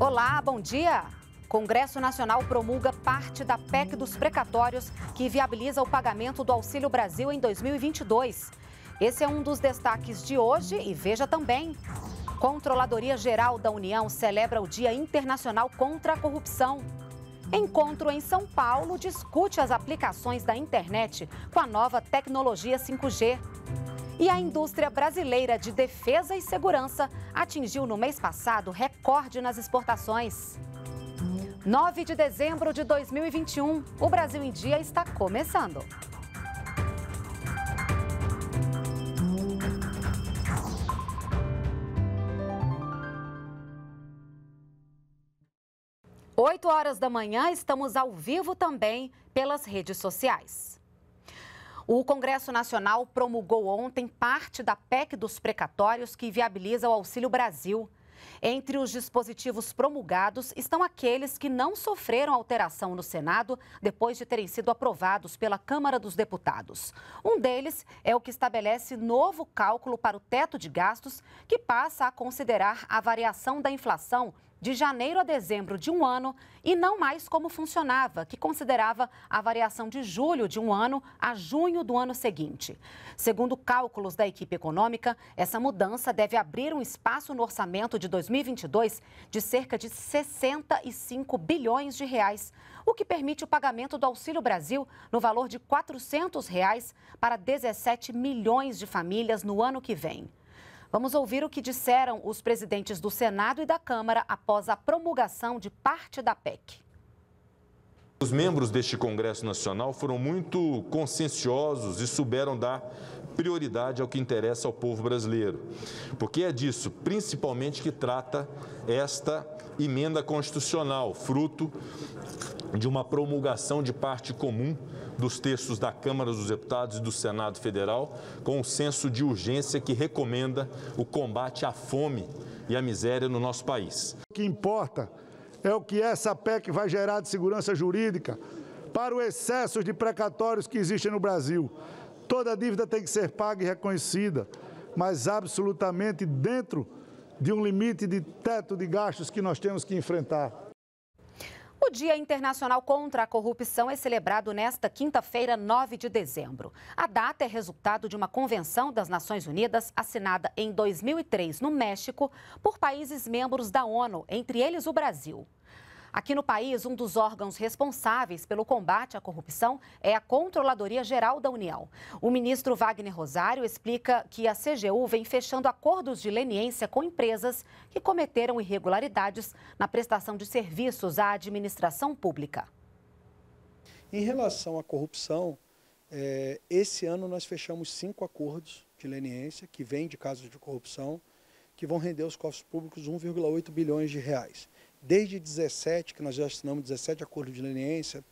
Olá, bom dia. Congresso Nacional promulga parte da PEC dos precatórios que viabiliza o pagamento do Auxílio Brasil em 2022. Esse é um dos destaques de hoje e veja também. Controladoria Geral da União celebra o Dia Internacional contra a Corrupção. Encontro em São Paulo discute as aplicações da internet com a nova tecnologia 5G. E a indústria brasileira de defesa e segurança atingiu no mês passado recorde nas exportações. 9 de dezembro de 2021, o Brasil em Dia está começando. Oito horas da manhã, estamos ao vivo também pelas redes sociais. O Congresso Nacional promulgou ontem parte da PEC dos precatórios que viabiliza o Auxílio Brasil. Entre os dispositivos promulgados estão aqueles que não sofreram alteração no Senado depois de terem sido aprovados pela Câmara dos Deputados. Um deles é o que estabelece novo cálculo para o teto de gastos, que passa a considerar a variação da inflação de janeiro a dezembro de um ano e não mais como funcionava, que considerava a variação de julho de um ano a junho do ano seguinte. Segundo cálculos da equipe econômica, essa mudança deve abrir um espaço no orçamento de 2022 de cerca de 65 bilhões de reais, o que permite o pagamento do Auxílio Brasil no valor de R$ 400 reais para 17 milhões de famílias no ano que vem. Vamos ouvir o que disseram os presidentes do Senado e da Câmara após a promulgação de parte da PEC. Os membros deste Congresso Nacional foram muito conscienciosos e souberam dar prioridade ao que interessa ao povo brasileiro, porque é disso principalmente que trata esta emenda constitucional, fruto de uma promulgação de parte comum dos textos da Câmara dos Deputados e do Senado Federal, com o um senso de urgência que recomenda o combate à fome e à miséria no nosso país. O que importa é o que essa PEC vai gerar de segurança jurídica para o excesso de precatórios que existem no Brasil. Toda dívida tem que ser paga e reconhecida, mas absolutamente dentro de um limite de teto de gastos que nós temos que enfrentar. O Dia Internacional contra a Corrupção é celebrado nesta quinta-feira, 9 de dezembro. A data é resultado de uma convenção das Nações Unidas assinada em 2003 no México por países membros da ONU, entre eles o Brasil. Aqui no país, um dos órgãos responsáveis pelo combate à corrupção é a Controladoria Geral da União. O ministro Wagner Rosário explica que a CGU vem fechando acordos de leniência com empresas que cometeram irregularidades na prestação de serviços à administração pública. Em relação à corrupção, é, esse ano nós fechamos cinco acordos de leniência que vêm de casos de corrupção, que vão render aos cofres públicos 1,8 bilhões de reais. Desde 17, que nós já assinamos 17 acordos de leniência,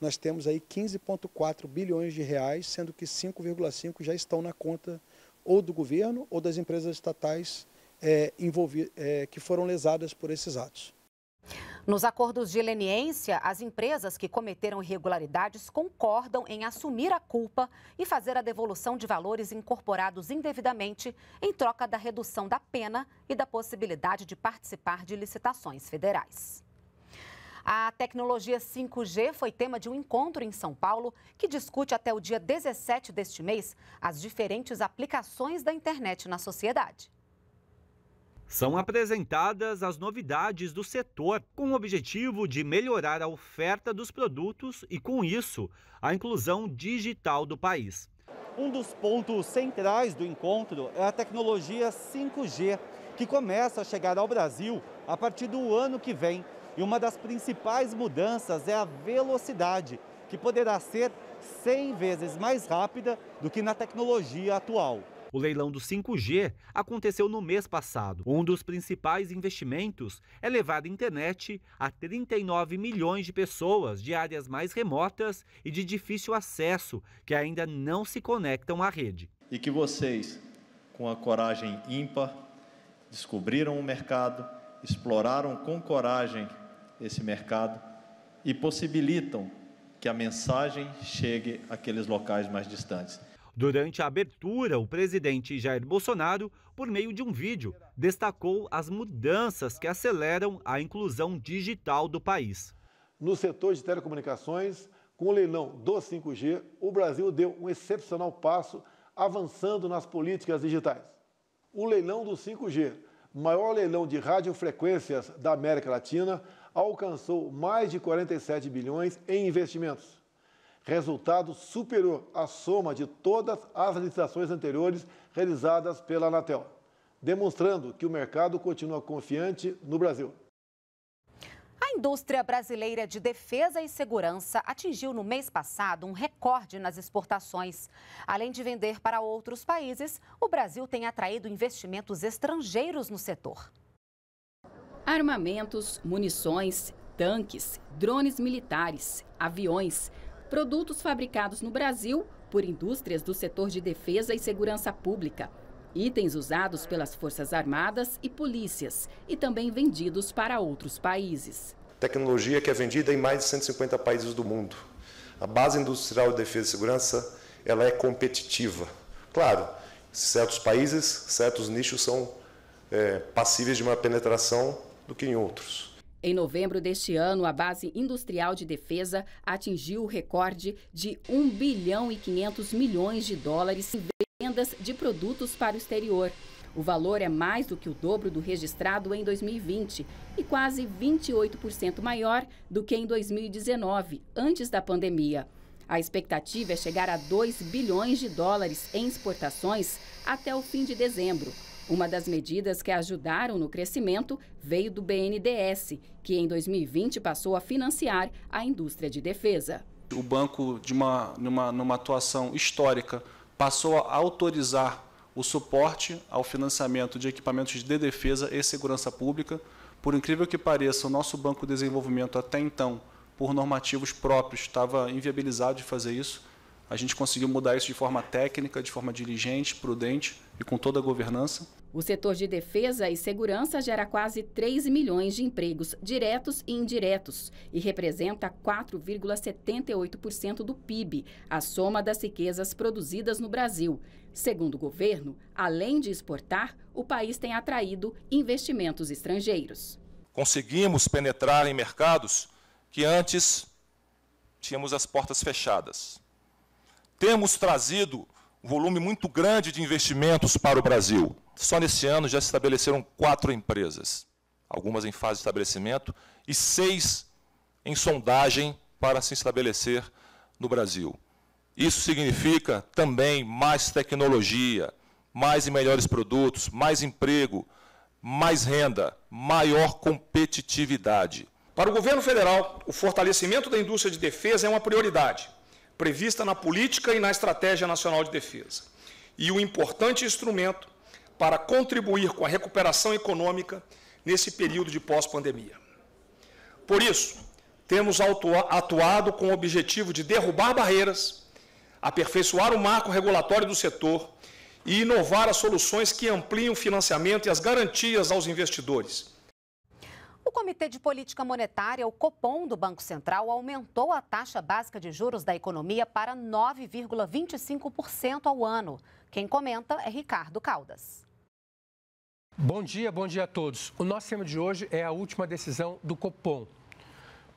nós temos aí 15,4 bilhões de reais, sendo que 5,5 já estão na conta ou do governo ou das empresas estatais é, é, que foram lesadas por esses atos. Nos acordos de leniência, as empresas que cometeram irregularidades concordam em assumir a culpa e fazer a devolução de valores incorporados indevidamente em troca da redução da pena e da possibilidade de participar de licitações federais. A tecnologia 5G foi tema de um encontro em São Paulo que discute até o dia 17 deste mês as diferentes aplicações da internet na sociedade. São apresentadas as novidades do setor, com o objetivo de melhorar a oferta dos produtos e, com isso, a inclusão digital do país. Um dos pontos centrais do encontro é a tecnologia 5G, que começa a chegar ao Brasil a partir do ano que vem. E uma das principais mudanças é a velocidade, que poderá ser 100 vezes mais rápida do que na tecnologia atual. O leilão do 5G aconteceu no mês passado. Um dos principais investimentos é levar a internet a 39 milhões de pessoas de áreas mais remotas e de difícil acesso que ainda não se conectam à rede. E que vocês, com a coragem ímpar, descobriram o mercado, exploraram com coragem esse mercado e possibilitam que a mensagem chegue àqueles locais mais distantes. Durante a abertura, o presidente Jair Bolsonaro, por meio de um vídeo, destacou as mudanças que aceleram a inclusão digital do país. No setor de telecomunicações, com o leilão do 5G, o Brasil deu um excepcional passo avançando nas políticas digitais. O leilão do 5G, maior leilão de radiofrequências da América Latina, alcançou mais de 47 bilhões em investimentos resultado superior à soma de todas as licitações anteriores realizadas pela Anatel, demonstrando que o mercado continua confiante no Brasil. A indústria brasileira de defesa e segurança atingiu no mês passado um recorde nas exportações. Além de vender para outros países, o Brasil tem atraído investimentos estrangeiros no setor. Armamentos, munições, tanques, drones militares, aviões produtos fabricados no Brasil por indústrias do setor de defesa e segurança pública, itens usados pelas Forças Armadas e polícias e também vendidos para outros países. Tecnologia que é vendida em mais de 150 países do mundo. A base industrial de defesa e segurança ela é competitiva. Claro, certos países, certos nichos são é, passíveis de uma penetração do que em outros. Em novembro deste ano, a base industrial de defesa atingiu o recorde de 1 bilhão e 500 milhões de dólares em vendas de produtos para o exterior. O valor é mais do que o dobro do registrado em 2020 e quase 28% maior do que em 2019, antes da pandemia. A expectativa é chegar a 2 bilhões de dólares em exportações até o fim de dezembro, uma das medidas que ajudaram no crescimento veio do BNDES, que em 2020 passou a financiar a indústria de defesa. O banco, de uma, numa, numa atuação histórica, passou a autorizar o suporte ao financiamento de equipamentos de defesa e segurança pública. Por incrível que pareça, o nosso Banco de Desenvolvimento, até então, por normativos próprios, estava inviabilizado de fazer isso. A gente conseguiu mudar isso de forma técnica, de forma diligente, prudente e com toda a governança. O setor de defesa e segurança gera quase 3 milhões de empregos diretos e indiretos e representa 4,78% do PIB, a soma das riquezas produzidas no Brasil. Segundo o governo, além de exportar, o país tem atraído investimentos estrangeiros. Conseguimos penetrar em mercados que antes tínhamos as portas fechadas. Temos trazido um volume muito grande de investimentos para o Brasil. Só nesse ano já se estabeleceram quatro empresas, algumas em fase de estabelecimento e seis em sondagem para se estabelecer no Brasil. Isso significa também mais tecnologia, mais e melhores produtos, mais emprego, mais renda, maior competitividade. Para o governo federal, o fortalecimento da indústria de defesa é uma prioridade prevista na política e na estratégia nacional de defesa, e um importante instrumento para contribuir com a recuperação econômica nesse período de pós-pandemia. Por isso, temos atuado com o objetivo de derrubar barreiras, aperfeiçoar o marco regulatório do setor e inovar as soluções que ampliam o financiamento e as garantias aos investidores o Comitê de Política Monetária, o Copom do Banco Central, aumentou a taxa básica de juros da economia para 9,25% ao ano. Quem comenta é Ricardo Caldas. Bom dia, bom dia a todos. O nosso tema de hoje é a última decisão do Copom,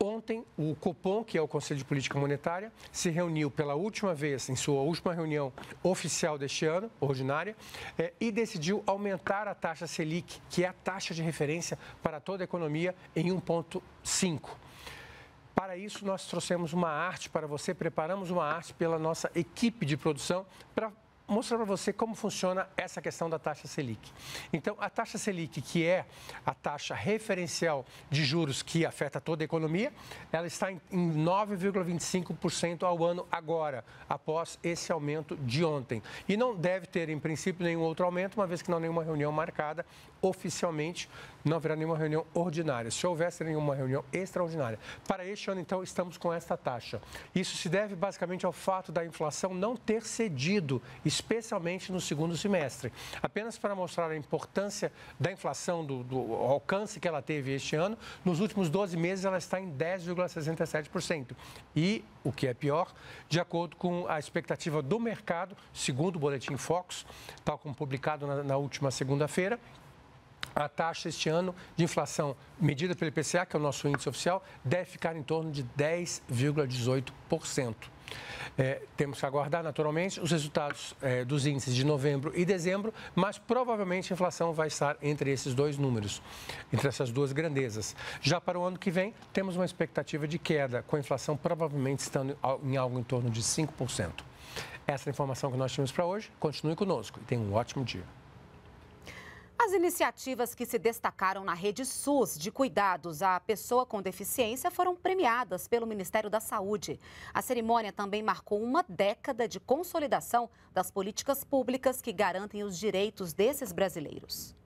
Ontem, o Copom, que é o Conselho de Política Monetária, se reuniu pela última vez, em sua última reunião oficial deste ano, ordinária, é, e decidiu aumentar a taxa Selic, que é a taxa de referência para toda a economia, em 1,5. Para isso, nós trouxemos uma arte para você, preparamos uma arte pela nossa equipe de produção para mostrar para você como funciona essa questão da taxa Selic. Então, a taxa Selic, que é a taxa referencial de juros que afeta toda a economia, ela está em 9,25% ao ano agora, após esse aumento de ontem. E não deve ter, em princípio, nenhum outro aumento, uma vez que não há nenhuma reunião marcada oficialmente não haverá nenhuma reunião ordinária. Se houvesse nenhuma reunião extraordinária. Para este ano, então, estamos com esta taxa. Isso se deve basicamente ao fato da inflação não ter cedido, especialmente no segundo semestre. Apenas para mostrar a importância da inflação, do, do alcance que ela teve este ano, nos últimos 12 meses ela está em 10,67%. E, o que é pior, de acordo com a expectativa do mercado, segundo o boletim Fox, tal como publicado na, na última segunda-feira, a taxa este ano de inflação medida pelo IPCA, que é o nosso índice oficial, deve ficar em torno de 10,18%. É, temos que aguardar, naturalmente, os resultados é, dos índices de novembro e dezembro, mas provavelmente a inflação vai estar entre esses dois números, entre essas duas grandezas. Já para o ano que vem, temos uma expectativa de queda, com a inflação provavelmente estando em algo em torno de 5%. Essa é a informação que nós tínhamos para hoje. Continue conosco e tenha um ótimo dia. As iniciativas que se destacaram na rede SUS de cuidados à pessoa com deficiência foram premiadas pelo Ministério da Saúde. A cerimônia também marcou uma década de consolidação das políticas públicas que garantem os direitos desses brasileiros.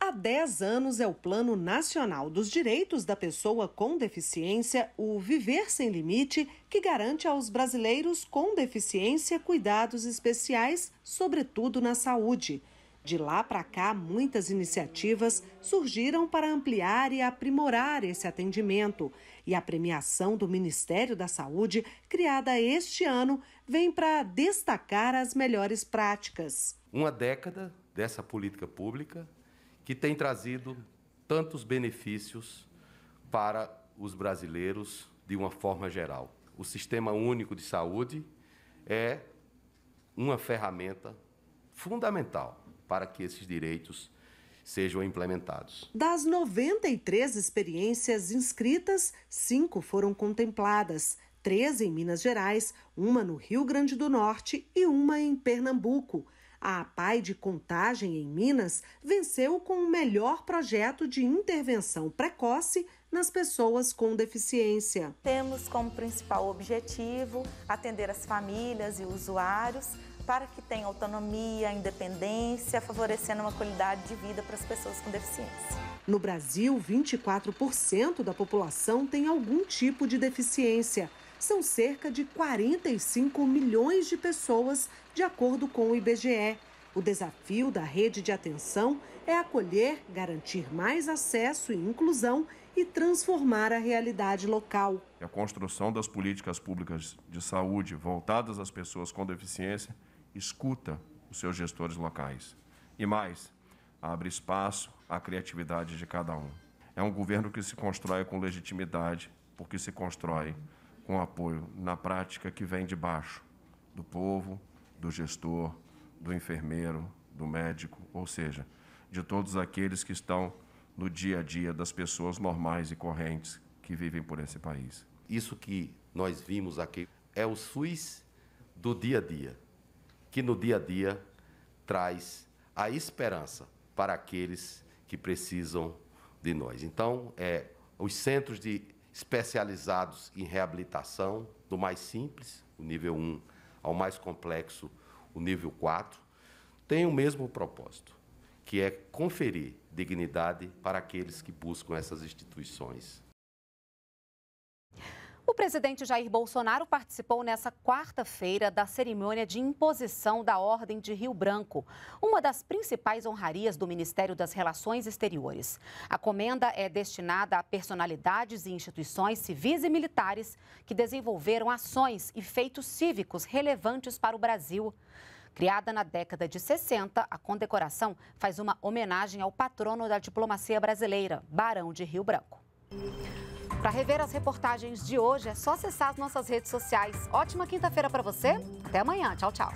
Há 10 anos é o Plano Nacional dos Direitos da Pessoa com Deficiência, o Viver Sem Limite, que garante aos brasileiros com deficiência cuidados especiais, sobretudo na saúde. De lá para cá, muitas iniciativas surgiram para ampliar e aprimorar esse atendimento, e a premiação do Ministério da Saúde, criada este ano, vem para destacar as melhores práticas. Uma década dessa política pública que tem trazido tantos benefícios para os brasileiros de uma forma geral. O Sistema Único de Saúde é uma ferramenta fundamental para que esses direitos sejam implementados. Das 93 experiências inscritas, cinco foram contempladas. Três em Minas Gerais, uma no Rio Grande do Norte e uma em Pernambuco. A APAI de Contagem, em Minas, venceu com o melhor projeto de intervenção precoce nas pessoas com deficiência. Temos como principal objetivo atender as famílias e usuários para que tenha autonomia, independência, favorecendo uma qualidade de vida para as pessoas com deficiência. No Brasil, 24% da população tem algum tipo de deficiência. São cerca de 45 milhões de pessoas, de acordo com o IBGE. O desafio da rede de atenção é acolher, garantir mais acesso e inclusão e transformar a realidade local. A construção das políticas públicas de saúde voltadas às pessoas com deficiência escuta os seus gestores locais. E mais, abre espaço à criatividade de cada um. É um governo que se constrói com legitimidade, porque se constrói com apoio na prática que vem de baixo, do povo, do gestor, do enfermeiro, do médico, ou seja, de todos aqueles que estão no dia a dia das pessoas normais e correntes que vivem por esse país. Isso que nós vimos aqui é o SUS do dia a dia que no dia a dia traz a esperança para aqueles que precisam de nós. Então, é, os centros de especializados em reabilitação, do mais simples, o nível 1, ao mais complexo, o nível 4, têm o mesmo propósito, que é conferir dignidade para aqueles que buscam essas instituições o presidente Jair Bolsonaro participou nessa quarta-feira da cerimônia de imposição da Ordem de Rio Branco, uma das principais honrarias do Ministério das Relações Exteriores. A comenda é destinada a personalidades e instituições civis e militares que desenvolveram ações e feitos cívicos relevantes para o Brasil. Criada na década de 60, a condecoração faz uma homenagem ao patrono da diplomacia brasileira, Barão de Rio Branco. Para rever as reportagens de hoje, é só acessar as nossas redes sociais. Ótima quinta-feira para você. Até amanhã. Tchau, tchau.